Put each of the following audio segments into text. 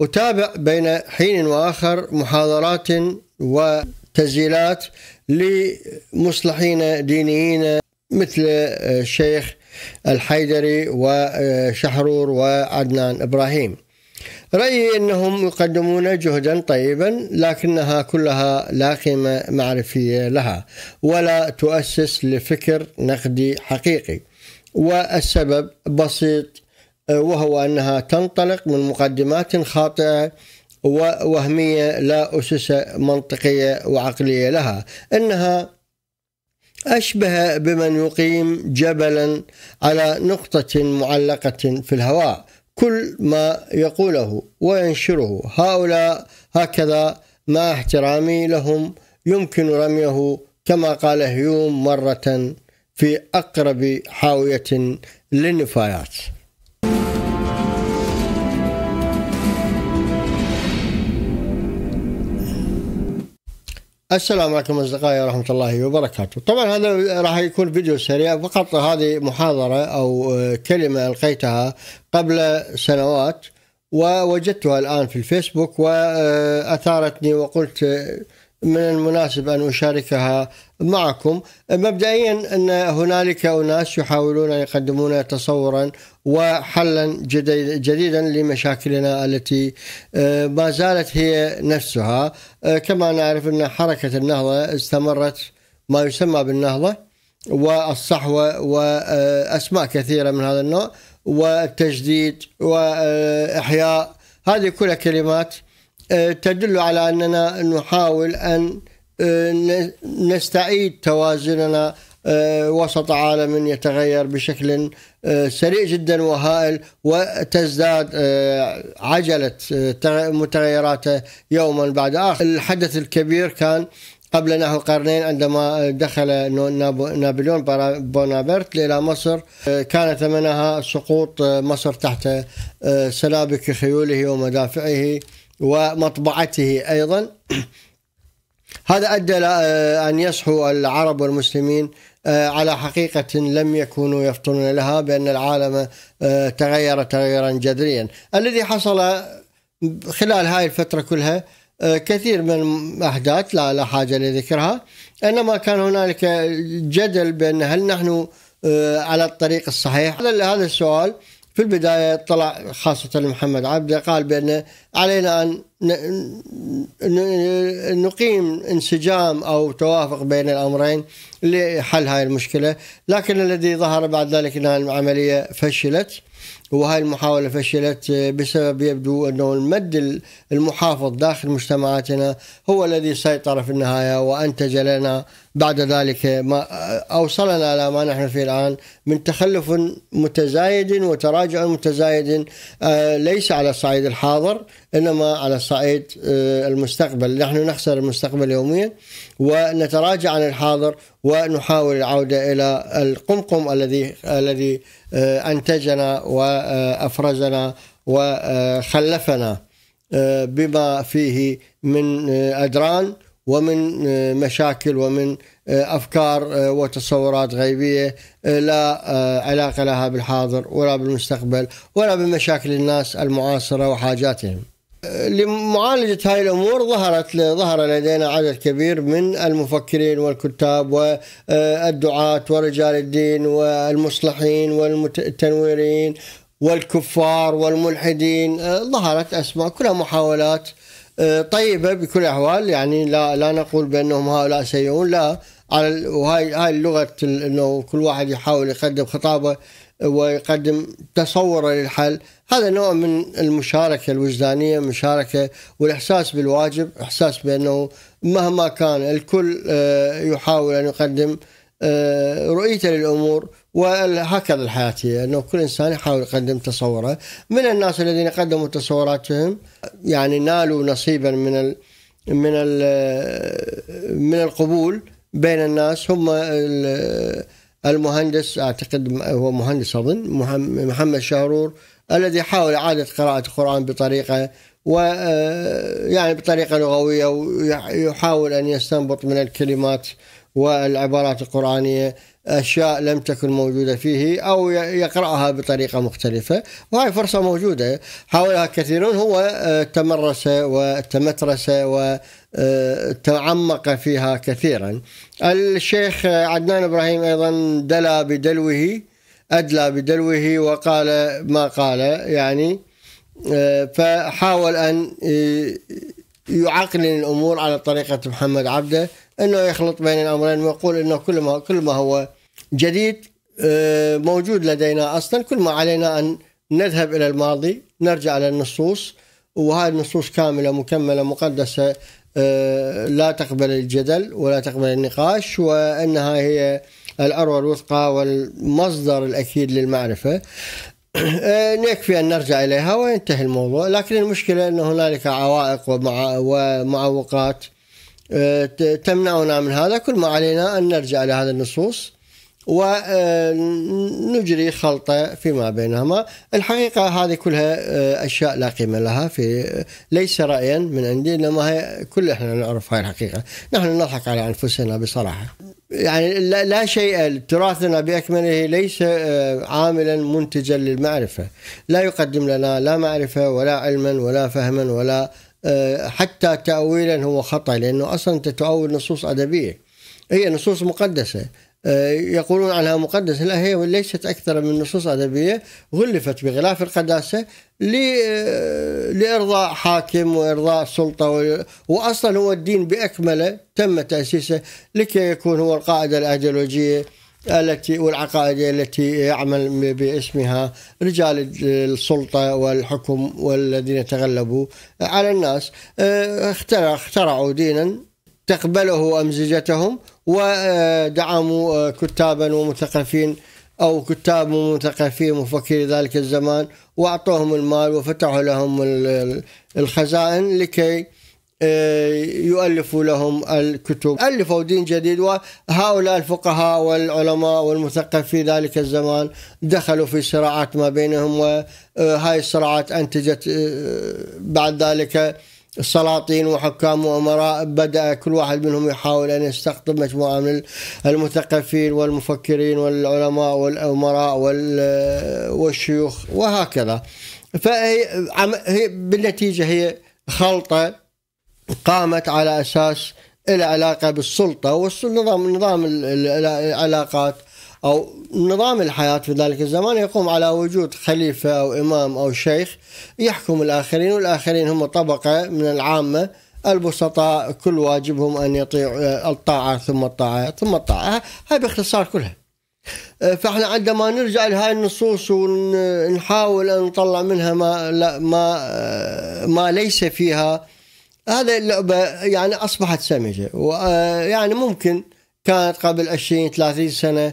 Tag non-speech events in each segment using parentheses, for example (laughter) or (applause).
أتابع بين حين وآخر محاضرات وتسجيلات لمصلحين دينيين مثل الشيخ الحيدري وشحرور وعدنان إبراهيم رأيي أنهم يقدمون جهدا طيبا لكنها كلها لا قيمة معرفية لها ولا تؤسس لفكر نقدي حقيقي والسبب بسيط أه، وهو أنها تنطلق من مقدمات خاطئة ووهمية لا أسس منطقية وعقلية لها إنها أشبه بمن يقيم جبلا على نقطة معلقة في الهواء كل ما يقوله وينشره هؤلاء هكذا مع احترامي لهم يمكن رميه كما قال هيوم مرة في أقرب حاوية للنفايات السلام عليكم اصدقائي ورحمه الله وبركاته. طبعا هذا راح يكون فيديو سريع فقط هذه محاضره او آه، كلمه القيتها قبل سنوات ووجدتها الان في الفيسبوك واثارتني وقلت آه، من المناسب أن أشاركها معكم مبدئيا أن هنالك أناس يحاولون أن يقدمون تصورا وحلا جديد جديدا لمشاكلنا التي آه، ما زالت هي نفسها آه، كما نعرف أن حركة النهضة استمرت ما يسمى بالنهضة والصحوة وأسماء كثيرة من هذا النوع والتجديد وإحياء هذه كلها كلمات آه، تدل على أننا نحاول أن آه، نستعيد توازننا آه، وسط عالم يتغير بشكل سريع جدا وهائل وتزداد عجلة متغيراته يوما بعد آخر الحدث الكبير كان قبل نحو قرنين عندما دخل نابليون بونابرت إلى مصر كان ثمنها سقوط مصر تحت سلابك خيوله ومدافعه ومطبعته أيضا (clears throat) هذا أدى آه، أن يصحو العرب والمسلمين آه، على حقيقة لم يكونوا يفطنون لها بأن العالم آه، تغير تغيرا جذريا الذي حصل خلال هذه الفترة كلها كثير من الأحداث لا, لا حاجة لذكرها إنما كان هنالك جدل بأن هل نحن على الطريق الصحيح هذا السؤال في البداية طلع خاصة محمد عبده قال بأن علينا أن نقيم انسجام أو توافق بين الأمرين لحل هذه المشكلة لكن الذي ظهر بعد ذلك أن العملية فشلت وهاي المحاولة فشلت آه، بسبب يبدو أنه المد المحافظ داخل مجتمعاتنا هو الذي سيطر في النهاية وأنتج لنا بعد ذلك ما آه، أوصلنا إلى ما نحن فيه الآن من تخلف متزايد وتراجع متزايد آه، ليس على الصعيد الحاضر إنما على الصعيد المستقبل نحن نخسر المستقبل يوميا ونتراجع عن الحاضر ونحاول العودة إلى القمقم الذي الذي أنتجنا و وافرزنا وخلفنا آه، بما فيه من ادران آه، ومن آه، مشاكل ومن افكار وتصورات غيبيه لا علاقه لها بالحاضر ولا بالمستقبل ولا بمشاكل الناس المعاصره وحاجاتهم. لمعالجة هذه الأمور ظهرت ظهر لدينا عدد كبير من المفكرين والكتاب والدعاة ورجال الدين والمصلحين والتنويرين والكفار والملحدين آه، ظهرت أسماء كلها محاولات آه، طيبة بكل الأحوال يعني لا لا نقول بأنهم هؤلاء سيئون لا على وهاي هاي اللغة أنه كل واحد يحاول يقدم خطابه ويقدم تصوره للحل هذا نوع من المشاركة الوجدانية المشاركة والإحساس بالواجب إحساس بأنه مهما كان الكل آه، يحاول أن يقدم رؤيته للأمور وهكذا الحياة هي أنه كل إنسان يحاول يقدم تصوره من الناس الذين قدموا تصوراتهم يعني نالوا نصيبا من ال من ال من القبول بين الناس هم المهندس أعتقد هو مهندس أظن محمد شهرور الذي حاول إعادة قراءة القرآن بطريقة و آه، يعني بطريقة لغوية ويحاول أن يستنبط من الكلمات والعبارات القرآنية أشياء لم تكن موجودة فيه أو يقرأها بطريقة مختلفة وهذه فرصة موجودة حاولها كثيرون هو آه، تمرس وتمترس وتعمق آه، فيها كثيرا الشيخ عدنان إبراهيم أيضا دلا بدلوه أدلى بدلوه وقال ما قال يعني آه، فحاول أن يعقل الأمور على طريقة محمد عبده انه يخلط بين الامرين ويقول انه كل ما كل ما هو جديد آه، موجود لدينا اصلا كل ما علينا ان نذهب الى الماضي نرجع الى النصوص وهذه النصوص كامله مكمله مقدسه آه، لا تقبل الجدل ولا تقبل النقاش وانها هي الاروى الوثقى والمصدر الاكيد للمعرفه يكفي (clears throat) آه، ان نرجع اليها وينتهي الموضوع لكن المشكله ان هنالك عوائق ومعوقات أه، تمنعنا من هذا كل ما علينا أن نرجع لهذه النصوص ونجري أه، خلطة فيما بينهما الحقيقة هذه كلها أه، أشياء لا قيمة لها في ليس رأيا من عندي إنما هي كل إحنا نعرف هاي الحقيقة نحن نضحك على أنفسنا بصراحة يعني لا شيء تراثنا بأكمله ليس عاملا منتجا للمعرفة لا يقدم لنا لا معرفة ولا علما ولا فهما ولا حتى تأويلا هو خطأ لأنه أصلا أنت تؤول نصوص أدبية هي نصوص مقدسة يقولون عنها مقدسة لا هي ليست أكثر من نصوص أدبية غلفت بغلاف القداسة لإرضاء حاكم وإرضاء سلطة وأصلا هو الدين بأكمله تم تأسيسه لكي يكون هو القاعدة الأيديولوجية التي والعقائدية التي يعمل باسمها رجال السلطة والحكم والذين تغلبوا على الناس آه، اخترعوا دينا تقبله أمزجتهم ودعموا آه، كتابا ومثقفين أو كتاب ومثقفين مفكري ذلك الزمان وأعطوهم المال وفتحوا لهم الخزائن لكي آه، يؤلفوا لهم الكتب ألفوا دين جديد وهؤلاء الفقهاء والعلماء والمثقف في ذلك الزمان دخلوا في صراعات ما بينهم وهاي الصراعات أنتجت آه، بعد ذلك السلاطين وحكام وامراء بدا كل واحد منهم يحاول ان يستقطب مجموعه من المثقفين والمفكرين والعلماء والامراء والشيوخ وهكذا فهي بالنتيجه هي خلطه قامت على أساس العلاقة بالسلطة والنظام نظام العلاقات أو نظام الحياة في ذلك الزمان يقوم على وجود خليفة أو إمام أو شيخ يحكم الآخرين والآخرين هم طبقة من العامة البسطاء كل واجبهم أن يطيع آه، الطاعة ثم الطاعة ثم الطاعة هاي باختصار كلها آه، فاحنا عندما نرجع لهاي النصوص ونحاول ان نطلع منها ما لا ما آه، ما ليس فيها هذه اللعبة يعني أصبحت سمجة ويعني آه، ممكن كانت قبل 20 30 سنة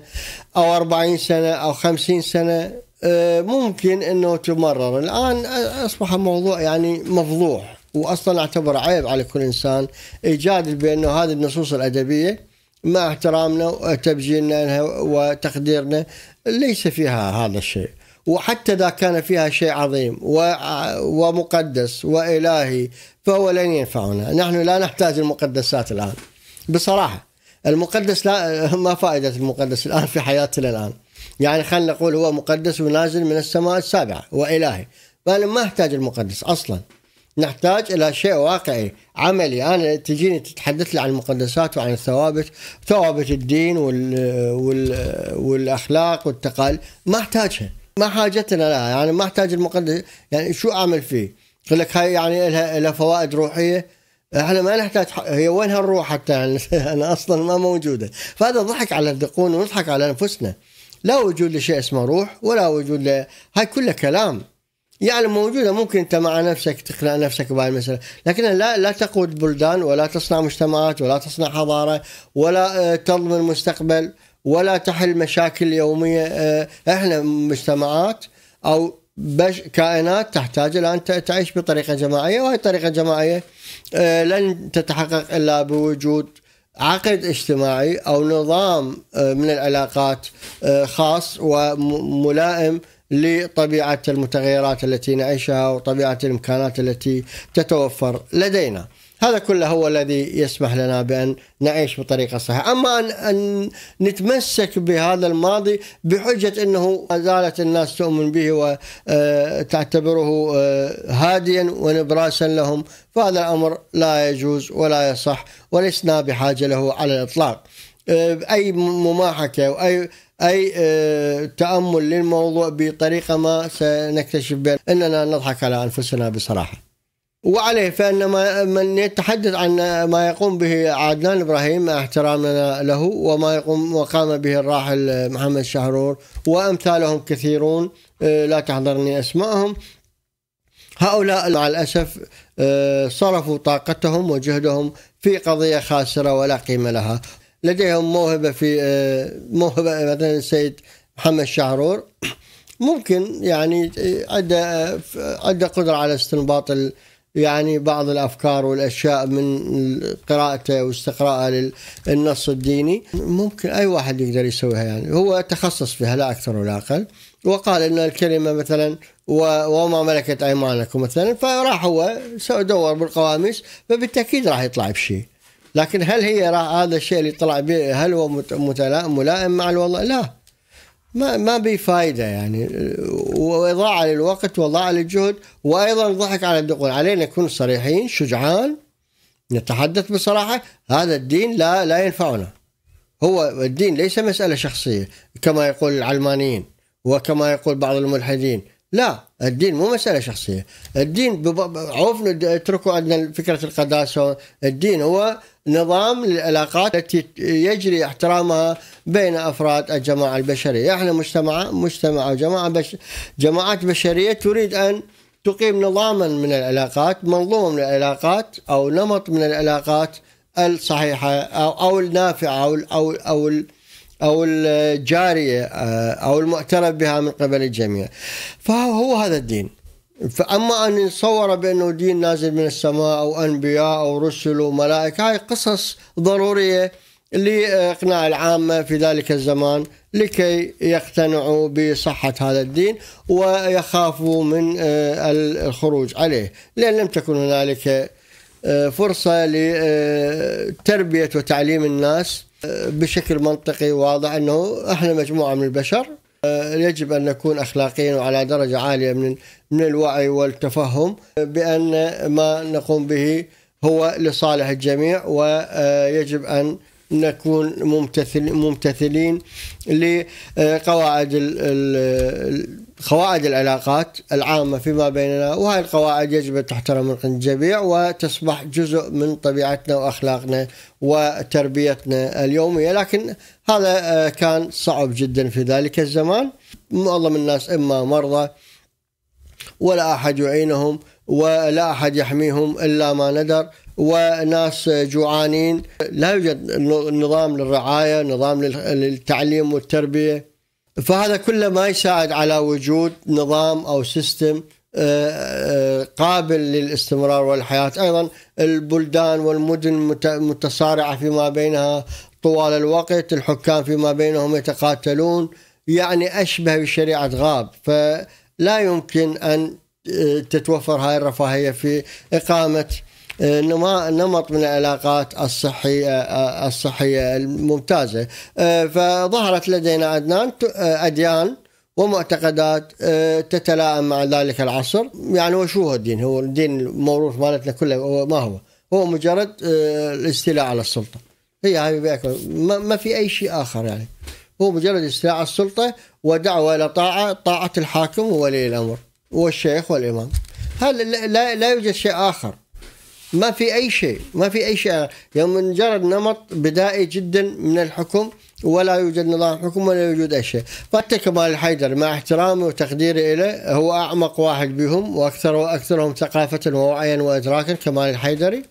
أو 40 سنة أو 50 سنة آه، ممكن أنه تمرر الآن آه، أصبح الموضوع يعني مفضوح وأصلا أعتبر عيب على كل إنسان يجادل بأنه هذه النصوص الأدبية مع احترامنا وتبجيلنا لها وتقديرنا ليس فيها هذا الشيء وحتى إذا كان فيها شيء عظيم ومقدس وإلهي فهو لن ينفعنا نحن لا نحتاج المقدسات الآن بصراحة المقدس لا (laughs) ما فائدة المقدس الآن في حياتنا الآن يعني خلينا نقول هو مقدس ونازل من السماء السابعة وإلهي فأنا ما أحتاج المقدس أصلا نحتاج إلى شيء واقعي عملي أنا تجيني تتحدث لي عن المقدسات وعن الثوابت ثوابت الدين وال... وال... والأخلاق والتقال ما أحتاجها ما حاجتنا لها يعني ما احتاج المقدس يعني شو اعمل فيه؟ يقول لك هاي يعني لها لها فوائد روحيه احنا ما نحتاج هي وين هالروح حتى يعني (laughs) انا اصلا ما موجوده فهذا ضحك على الذقون ونضحك على انفسنا لا وجود لشيء اسمه روح ولا وجود له هاي كلها كلام يعني موجودة ممكن أنت مع نفسك تقنع نفسك بهاي المسألة لكن لا لا تقود بلدان ولا تصنع مجتمعات ولا تصنع حضارة ولا آه، تضمن مستقبل ولا تحل مشاكل يوميه آه، احنا مجتمعات او بش كائنات تحتاج الى ان تعيش بطريقه جماعيه وهي الطريقه الجماعيه آه، لن تتحقق الا بوجود عقد اجتماعي او نظام آه، من العلاقات خاص وملائم لطبيعه المتغيرات التي نعيشها وطبيعه الامكانات التي تتوفر لدينا. هذا كله هو الذي يسمح لنا بأن نعيش بطريقة صحيحة أما أن, أن نتمسك بهذا الماضي بحجة أنه ما زالت الناس تؤمن به وتعتبره آه، آه، هاديا ونبراسا لهم فهذا الأمر لا يجوز ولا يصح ولسنا بحاجة له على الإطلاق آه، أي مماحكة وأي اي تامل للموضوع بطريقه ما سنكتشف بان اننا نضحك على انفسنا بصراحه وعليه فان من يتحدث عن ما يقوم به عدنان ابراهيم مع احترامنا له وما يقوم وقام به الراحل محمد شهرور وامثالهم كثيرون آه، لا تحضرني اسمائهم هؤلاء مع الاسف آه، صرفوا طاقتهم وجهدهم في قضيه خاسره ولا قيمه لها لديهم موهبه في آه، موهبه مثلا السيد محمد شهرور ممكن يعني عنده عنده قدره على استنباط يعني بعض الافكار والاشياء من قراءته واستقراءه للنص الديني ممكن اي واحد يقدر يسويها يعني هو تخصص فيها لا اكثر ولا اقل وقال ان الكلمه مثلا وما ملكت ايمانكم مثلا فراح هو دور بالقواميس فبالتاكيد راح يطلع بشيء لكن هل هي راح هذا الشيء اللي طلع به هل هو ملائم مع الوضع؟ لا ما ما بي فايده يعني واضاعه للوقت واضاعه للجهد وايضا ضحك على الدقون علينا نكون صريحين شجعان نتحدث بصراحه هذا الدين لا لا ينفعنا هو الدين ليس مساله شخصيه كما يقول العلمانيين وكما يقول بعض الملحدين لا الدين مو مسألة شخصية الدين عوف اتركوا عندنا فكرة القداسة الدين هو نظام للعلاقات التي يجري احترامها بين أفراد الجماعة البشرية احنا مجتمع مجتمع جماعة بش جماعات بشرية تريد أن تقيم نظاما من العلاقات منظومة من العلاقات أو نمط من العلاقات الصحيحة أو, أو النافعة أو, أو, أو, أو أو الجارية آه، أو المعترف بها من قبل الجميع فهو هذا الدين فأما أن يتصور بأنه دين نازل من السماء أو أنبياء أو رسل وملائكة هاي قصص ضرورية لإقناع العامة في ذلك الزمان لكي يقتنعوا بصحة هذا الدين ويخافوا من آه، الخروج عليه لأن لم تكن هنالك آه، فرصة لتربية وتعليم الناس بشكل منطقي واضح انه احنا مجموعه من البشر آه، يجب ان نكون اخلاقيين وعلى درجه عاليه من من الوعي والتفهم آه، بان ما نقوم به هو لصالح الجميع ويجب آه، ان نكون ممتثل ممتثلين لقواعد ال ال قواعد العلاقات العامة فيما بيننا وهذه القواعد يجب أن تحترم من الجميع وتصبح جزء من طبيعتنا وأخلاقنا وتربيتنا اليومية لكن هذا آه، كان صعب جدا في ذلك الزمان معظم الناس إما مرضى ولا أحد يعينهم ولا أحد يحميهم إلا ما ندر وناس جوعانين لا يوجد نظام للرعاية نظام للتعليم والتربية فهذا كله ما يساعد على وجود نظام او سيستم آه، آه، قابل للاستمرار والحياه ايضا البلدان والمدن متصارعه فيما بينها طوال الوقت الحكام فيما بينهم يتقاتلون يعني اشبه بشريعه غاب فلا يمكن ان آه، تتوفر هاي الرفاهيه في اقامه نمط من العلاقات الصحية الصحية الممتازة آه، فظهرت لدينا عدنان آه، أديان ومعتقدات آه، تتلائم مع ذلك العصر يعني وشو هو الدين هو الدين الموروث مالتنا كله ما هو هو مجرد الاستيلاء على السلطة هي هاي ما في أي شيء آخر يعني هو مجرد استيلاء على السلطة ودعوة إلى طاعة طاعة الحاكم وولي الأمر والشيخ والإمام هل لا, لا يوجد شيء آخر ما في أي شيء ما في أي شيء يعني مجرد نمط بدائي جدا من الحكم ولا يوجد نظام حكم ولا يوجد أي شيء حتى كمال الحيدر مع احترامي وتقديري له هو أعمق واحد بهم وأكثر وأكثرهم ثقافة ووعيا وإدراكا كمال الحيدري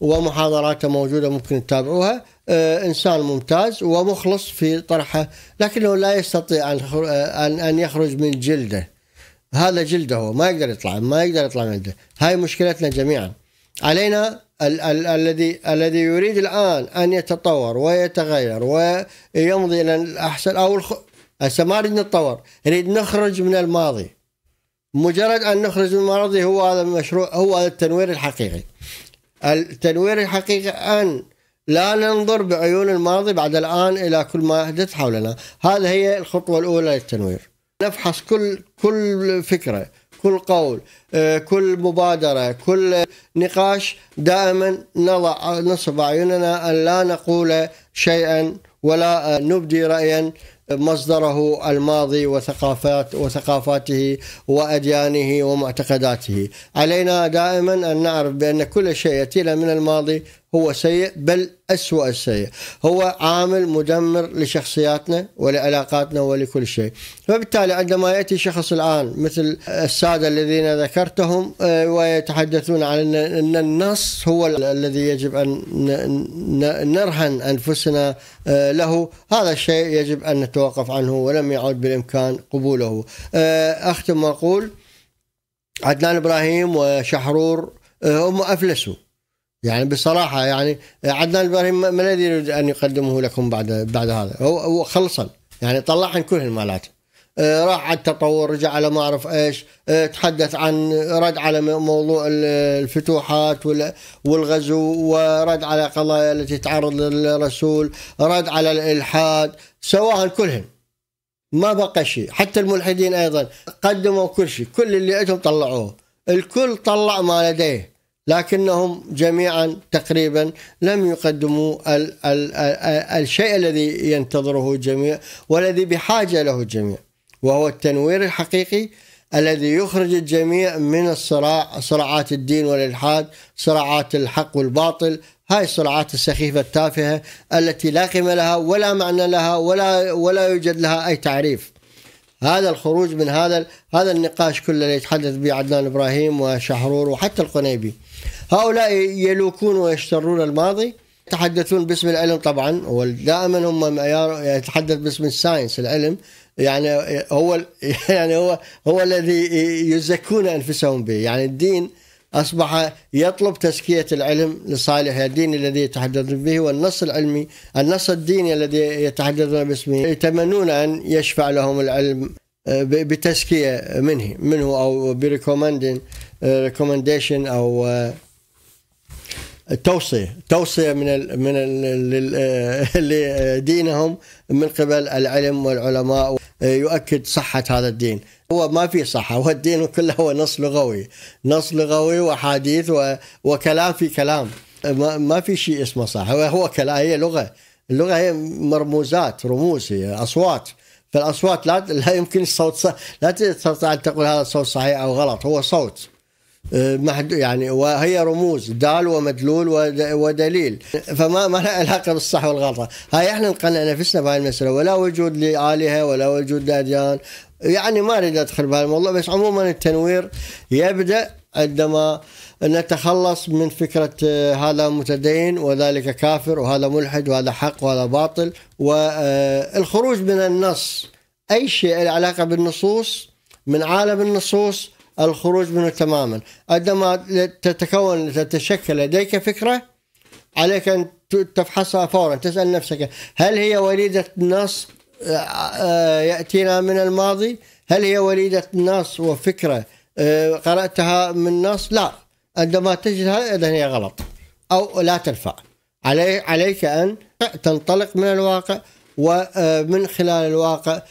ومحاضراته موجودة ممكن تتابعوها آه إنسان ممتاز ومخلص في طرحه لكنه لا يستطيع أن آه، أن يخرج من جلده هذا جلده هو ما يقدر يطلع ما يقدر يطلع من جلده هاي مشكلتنا جميعا علينا ال- ال- الذي الذي يريد الآن أن يتطور ويتغير ويمضي إلى الأحسن أو الخ... هسه ما نريد نتطور نريد نخرج من الماضي مجرد أن نخرج من الماضي هو هذا المشروع هو هذا التنوير الحقيقي التنوير الحقيقي أن لا ننظر بعيون الماضي بعد الآن إلى كل ما يحدث حولنا هذه هي الخطوة الأولى للتنوير نفحص كل كل فكرة كل قول آه، كل مبادرة كل نقاش دائما نضع نصب أعيننا أن لا نقول شيئا ولا نبدي رأيا مصدره الماضي وثقافات وثقافاته وأديانه ومعتقداته علينا دائما أن نعرف بأن كل شيء يأتينا من الماضي هو سيء بل أسوأ السيء هو عامل مدمر لشخصياتنا ولعلاقاتنا ولكل شيء فبالتالي عندما يأتي شخص الآن مثل السادة الذين ذكرتهم آه، ويتحدثون عن أن النص هو الذي يجب أن نرهن أنفسنا آه، له هذا الشيء يجب أن نتوقف عنه ولم يعد بالإمكان قبوله آه، أختم وأقول عدنان إبراهيم وشحرور هم أفلسوا يعني بصراحة يعني عدنان البرهيم ما الذي يريد أن يقدمه لكم بعد بعد هذا هو, هو خلصا يعني طلع عن كل المالات آه، راح على التطور رجع على ما اعرف ايش آه، تحدث عن رد على موضوع الفتوحات والغزو ورد على قضايا التي تعرض للرسول رد على الالحاد سواها كلهم ما بقى شيء حتى الملحدين ايضا قدموا كل شيء كل اللي عندهم طلعوه الكل طلع ما لديه لكنهم جميعا تقريبا لم يقدموا ال ال ال الشيء الذي ينتظره الجميع والذي بحاجه له الجميع وهو التنوير الحقيقي الذي يخرج الجميع من الصراع صراعات الدين والالحاد صراعات الحق والباطل هاي الصراعات السخيفة التافهة التي لا قيمة لها ولا معنى لها ولا ولا يوجد لها أي تعريف هذا الخروج من هذا هذا النقاش كله اللي يتحدث به عدنان ابراهيم وشحرور وحتى القنيبي هؤلاء يلوكون ويشترون الماضي يتحدثون باسم العلم طبعا ودائما هم يتحدث باسم الساينس العلم يعني هو (laughs) يعني هو هو الذي يزكون انفسهم به يعني الدين أصبح يطلب تزكية العلم لصالح الدين الذي يتحدثون به والنص العلمي النص الديني الذي يتحدثون باسمه يتمنون أن يشفع لهم العلم آه، بتزكية منه منه أو بريكومندين ريكومنديشن آه، أو التوصية آه، توصية من من (laughs) لدينهم من قبل العلم والعلماء يؤكد صحة هذا الدين هو ما في صحة هو الدين كله هو نص لغوي نص لغوي وحديث وكلام في كلام ما في شيء اسمه صح هو, هو كلام هي لغة اللغة هي مرموزات رموز هي أصوات فالأصوات لا لا يمكن الصوت لا تستطيع أن تقول هذا الصوت صحيح أو غلط هو صوت آه، يعني وهي رموز دال ومدلول ودليل فما ما لها علاقه بالصح والغلط هاي احنا نقنع نفسنا بهاي المساله ولا وجود لالهه ولا وجود لاديان يعني ما اريد ادخل بهالموضوع بس عموما التنوير يبدا عندما نتخلص من فكرة آه، هذا متدين وذلك كافر وهذا ملحد وهذا حق وهذا باطل والخروج آه، من النص أي شيء له علاقة بالنصوص من عالم النصوص الخروج منه تماما عندما تتكون تتشكل لديك فكرة عليك أن تفحصها فورا تسأل نفسك هل هي وليدة نص آه، آه، يأتينا من الماضي هل هي وليدة نص وفكرة آه، قرأتها من نص لا عندما تجدها إذا هي غلط أو لا تنفع عليك أن تنطلق من الواقع ومن خلال الواقع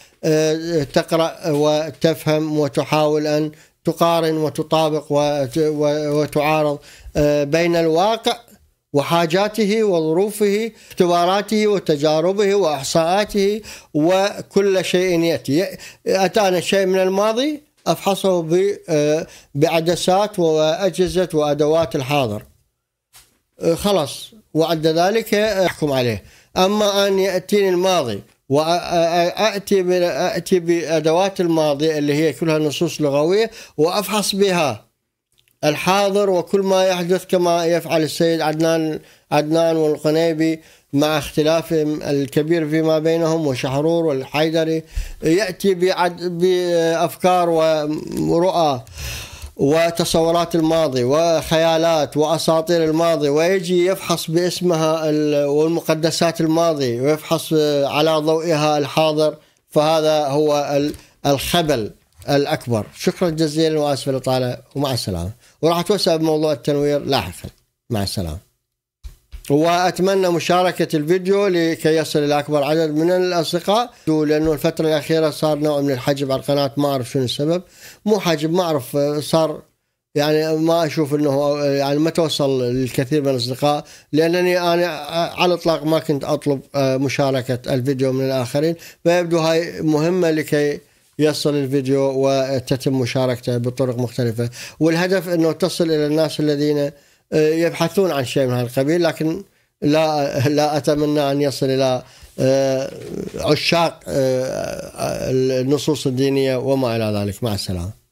تقرأ وتفهم وتحاول أن تقارن وتطابق وتعارض آه، بين الواقع وحاجاته وظروفه اختباراته وتجاربه واحصاءاته وكل شيء ياتي اتانا شيء من الماضي افحصه آه، بعدسات واجهزه وادوات الحاضر آه، خلاص وعند ذلك احكم عليه اما ان ياتيني الماضي واتي اتي بادوات الماضي اللي هي كلها نصوص لغويه وافحص بها الحاضر وكل ما يحدث كما يفعل السيد عدنان عدنان والقنيبي مع اختلافهم الكبير فيما بينهم وشحرور والحيدري ياتي بأفكار ورؤى وتصورات الماضي وخيالات واساطير الماضي ويجي يفحص باسمها والمقدسات الماضي ويفحص آه، على ضوئها الحاضر فهذا هو الخبل الاكبر شكرا جزيلا واسف الاطاله ومع السلامه وراح اتوسع بموضوع التنوير لاحقا مع السلامه واتمنى مشاركه الفيديو لكي يصل الى اكبر عدد من الاصدقاء لانه الفتره الاخيره صار نوع من الحجب على القناه ما اعرف شنو السبب مو حاجب ما اعرف آه، صار يعني ما اشوف انه آه، يعني ما توصل للكثير من الاصدقاء لانني انا آه، على الاطلاق ما كنت اطلب مشاركه الفيديو من الاخرين فيبدو هاي مهمه لكي يصل الفيديو وتتم مشاركته بطرق مختلفه والهدف انه تصل الى الناس الذين يبحثون عن شيء من هذا القبيل لكن لا لا اتمنى ان يصل الى آه، عشاق آه، آه، النصوص الدينيه وما الى ذلك مع السلامه